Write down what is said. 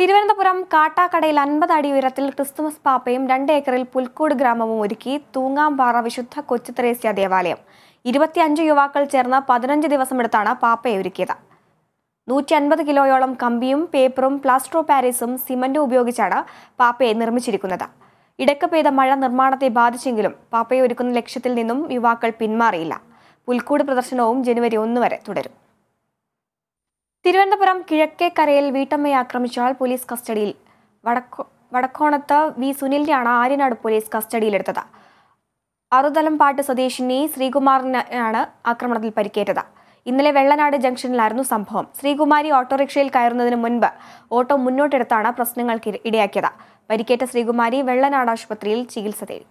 തിരുവനന്തപുരം കാട്ടാക്കടയിൽ അൻപത് അടി ഉയരത്തിൽ ക്രിസ്തുമസ് പാപ്പയും രണ്ട് ഏക്കറിൽ പുൽക്കൂട് ഗ്രാമവും ഒരുക്കി തൂങ്ങാമ്പാറ വിശുദ്ധ കൊച്ചു ത്രേസ്യ ദേവാലയം ഇരുപത്തിയഞ്ച് യുവാക്കൾ ചേർന്ന് പതിനഞ്ച് ദിവസമെടുത്താണ് പാപ്പയെ ഒരുക്കിയത് നൂറ്റി അൻപത് കിലോയോളം കമ്പിയും പേപ്പറും പ്ലാസ്റ്ററോ പാരീസും സിമന്റും ഉപയോഗിച്ചാണ് പാപ്പയെ നിർമ്മിച്ചിരിക്കുന്നത് ഇടയ്ക്ക് പെയ്ത മഴ നിർമ്മാണത്തെ ബാധിച്ചെങ്കിലും പാപ്പയെ ഒരുക്കുന്ന ലക്ഷ്യത്തിൽ നിന്നും യുവാക്കൾ പിന്മാറിയില്ല പുൽക്കൂട് പ്രദർശനവും ജനുവരി ഒന്ന് വരെ തുടരും തിരുവനന്തപുരം കിഴക്കേക്കരയിൽ വീട്ടമ്മയെ ആക്രമിച്ചയാൾ പോലീസ് കസ്റ്റഡിയിൽ വടക്കോ വടക്കോണത്ത് വി സുനിലിനെയാണ് ആര്യനാട് പോലീസ് കസ്റ്റഡിയിലെടുത്തത് അറുതലംപാട്ട് സ്വദേശിനി ശ്രീകുമാറിനാണ് ആക്രമണത്തിൽ പരിക്കേറ്റത് ഇന്നലെ വെള്ളനാട് ജംഗ്ഷനിലായിരുന്നു സംഭവം ശ്രീകുമാരി ഓട്ടോറിക്ഷയിൽ കയറുന്നതിന് മുൻപ് ഓട്ടോ മുന്നോട്ടെടുത്താണ് പ്രശ്നങ്ങൾക്ക് ഇടയാക്കിയത് പരിക്കേറ്റ ശ്രീകുമാരി വെള്ളനാട് ആശുപത്രിയിൽ ചികിത്സ തേടി